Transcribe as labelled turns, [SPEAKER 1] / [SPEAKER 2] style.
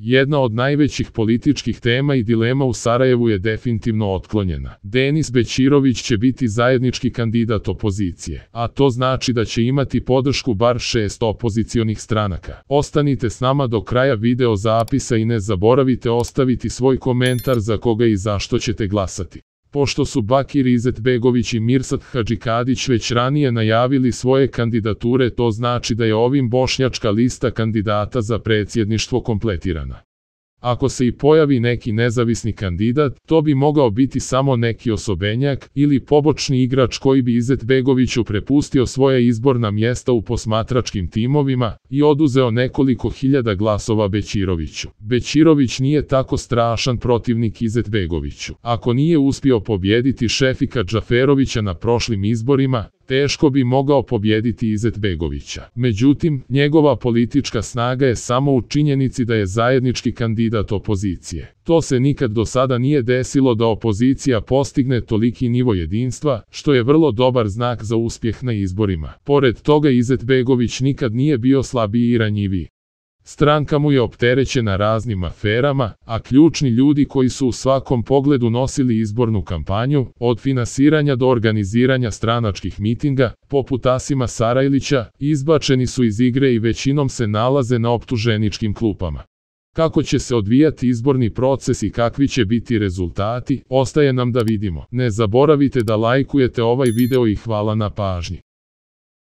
[SPEAKER 1] Jedna od najvećih političkih tema i dilema u Sarajevu je definitivno otklonjena. Denis Bećirović će biti zajednički kandidat opozicije, a to znači da će imati podršku bar šest opozicionih stranaka. Ostanite s nama do kraja video zapisa i ne zaboravite ostaviti svoj komentar za koga i zašto ćete glasati pošto su Bakir Izetbegović i Mirsad Hadžikadić već ranije najavili svoje kandidature to znači da je ovim bošnjačka lista kandidata za predsjedništvo kompletirana. Ako se i pojavi neki nezavisni kandidat, to bi mogao biti samo neki osobenjak ili pobočni igrač koji bi Izet Begoviću prepustio svoje izborna mjesta u posmatračkim timovima i oduzeo nekoliko hiljada glasova Bećiroviću. Bećirović nije tako strašan protivnik Izet Begoviću. Ako nije uspio pobjediti Šefika Džaferovića na prošlim izborima, teško bi mogao pobjediti Izetbegovića. Međutim, njegova politička snaga je samo u činjenici da je zajednički kandidat opozicije. To se nikad do sada nije desilo da opozicija postigne toliki nivo jedinstva, što je vrlo dobar znak za uspjeh na izborima. Pored toga Izetbegović nikad nije bio slabiji i ranjiviji. Stranka mu je opterećena raznim aferama, a ključni ljudi koji su u svakom pogledu nosili izbornu kampanju, od finansiranja do organiziranja stranačkih mitinga, poput Asima Sarajlića, izbačeni su iz igre i većinom se nalaze na optuženičkim klupama. Kako će se odvijati izborni proces i kakvi će biti rezultati, ostaje nam da vidimo. Ne zaboravite da lajkujete ovaj video i hvala na pažnji.